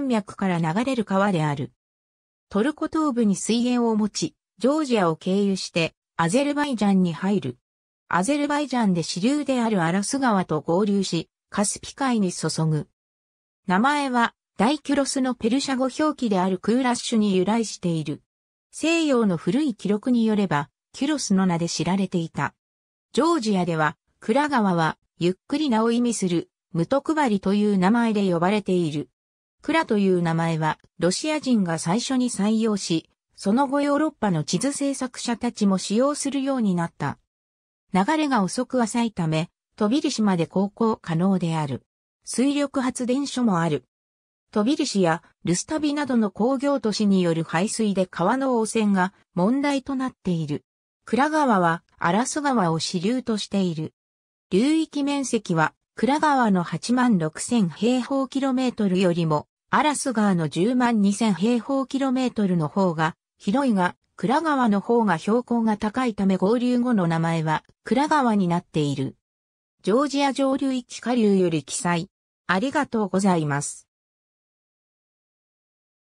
山脈から流れる川である。トルコ東部に水源を持ち、ジョージアを経由してアゼルバイジャンに入る。アゼルバイジャンで支流であるアラス川と合流し、カスピ海に注ぐ。名前は、ダイキュロスのペルシャ語表記であるクーラッシュに由来している。西洋の古い記録によれば、キュロスの名で知られていた。ジョージアでは、クラ川は、ゆっくり名を意味する、ムトクバリという名前で呼ばれている。クラという名前は、ロシア人が最初に採用し、その後ヨーロッパの地図制作者たちも使用するようになった。流れが遅く浅いため、飛び石まで航行可能である。水力発電所もある。飛び石やルスタビなどの工業都市による排水で川の汚染が問題となっている。クラ川はアラス川を支流としている。流域面積はクラ川の8万6000平方キロメートルよりもアラス川の10万2000平方キロメートルの方が広いが、倉川の方が標高が高いため合流後の名前は倉川になっている。ジョージア上流域下流より記載。ありがとうございます。